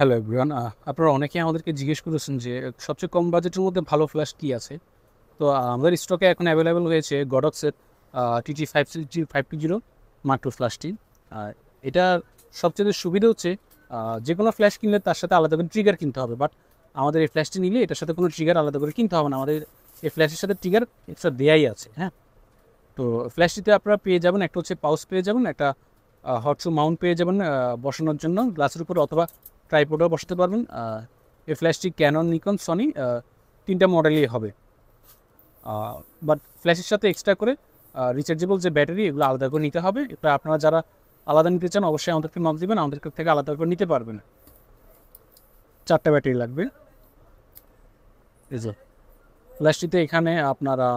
hello everyone আপনারা অনেকে আমাদেরকে জিজ্ঞেস করেছেন যে সবচেয়ে কম বাজেটের মধ্যে ভালো ফ্ল্যাশ কী আছে তো আমাদের স্টকে এখন অ্যাভেলেবেল হয়েছে গডক্সের TT five six G five two zero মাটুর ফ্ল্যাশটি এটা সবচেয়ে সুবিধা হচ্ছে যে কোনো ফ্ল্যাশ কিনলে তার সাথে আলাদা করে ট্রিগার কিনতে হবে বাট আমাদের এই ফ্ল্যাশটি নিলে এটার সাথে কোনো ট্রিগার আলাদা করে কিনতে হবে না আমাদের এই ফ্ল্যাশের সাথে ট্রিগার এক্সট্রা দেয়াই আছে হ্যাঁ তো ফ্ল্যাশটিতে আপনারা পেয়ে যাবেন একটা হচ্ছে পাউস পেয়ে যাবেন একটা হটসু মাউন্ট পেয়ে যাবেন বসানোর জন্য গ্লাসের উপর অথবা ট্রাইপোডও বসাতে পারবেন এই ফ্ল্যাশটি ক্যানন নিকন সনি তিনটা মডেলই হবে বাট ফ্ল্যাশের সাথে এক্সট্রা করে রিচার্জেবল যে ব্যাটারি এগুলো আলাদা করে নিতে হবে এটা আপনারা যারা আলাদা নিতে চান অবশ্যই আমাদেরকে মাপ দেবেন আমাদের থেকে আলাদা করে নিতে পারবেন চারটা ব্যাটারি লাগবে ফ্ল্যাশটিতে এখানে আপনারা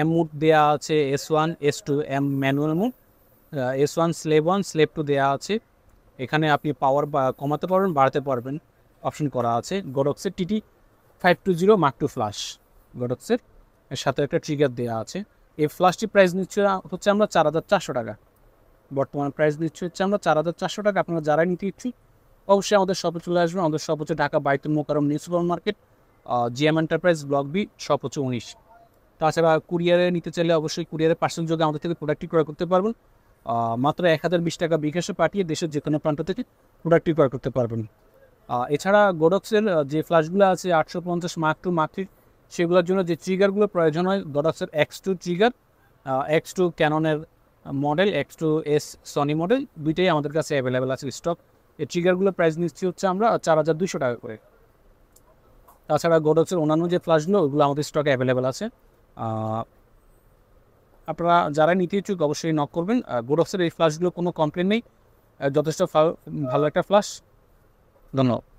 এম মুড দেওয়া আছে S one S two M manual mode S one slave one slave two দেওয়া আছে এখানে আপনি পাওয়ার কমাতে পারবেন বাড়াতে পারবেন অপশন করা আছে গডক্সের TT five two zero mark two flash গডক্সের সাথে একটা ট্রিগার দেওয়া আছে এই ফ্লাশটি প্রাইস নিচ্ছে হচ্ছে আমরা চার হাজার চারশো টাকা বর্তমান প্রাইস নিচ্ছে হচ্ছে আমরা চার হাজার চারশো টাকা আপনারা যারাই নিতে ইচ্ছুক অবশ্যই আমাদের শপে চলে আসবেন আমাদের শপ হচ্ছে Dhaka Baitul Mukarram new super market GM enterprise block B shop হচ্ছে উনিশ তাছাড়া কুরিয়ারে নিতে চাইলে অবশ্যই কুরিয়ারের পার্সেল যোগে আমাদের থেকে প্রোডাক্টটি ক্রয় করতে পারবেন মাত্র এক হাজার বিশ টাকা বিকাশে পাঠিয়ে দেশের যে কোনো প্রান্ত থেকে প্রোডাক্টটি ক্রয় করতে পারবেন এছাড়া গোডক্সের যে ফ্ল্যাশগুলো আছে আটশো পঞ্চাশ মার্ক টু মার্ক সেগুলোর জন্য যে ট্রিগারগুলো প্রয়োজন হয় গোডক্সের X two trigger X two ক্যাননের model X two S Sony model দুইটাই আমাদের কাছে অ্যাভেলেবেল আছে স্টক এই ট্রিগারগুলোর প্রাইস নিচ্ছি হচ্ছে আমরা চার হাজার দুশো টাকা করে তাছাড়া গোডক্সের অন্যান্য যে ফ্ল্যাশগুলো ওগুলো আমাদের স্টকে অ্যাভেলেবেল আছে আপনারা যারা নিতে ইচ্ছুক অবশ্যই নক করবেন গোডক্সের এই ফ্লাশগুলো কোনো কমপ্লেন নেই যথেষ্ট ভালো একটা ফ্লাশ ধন্যবাদ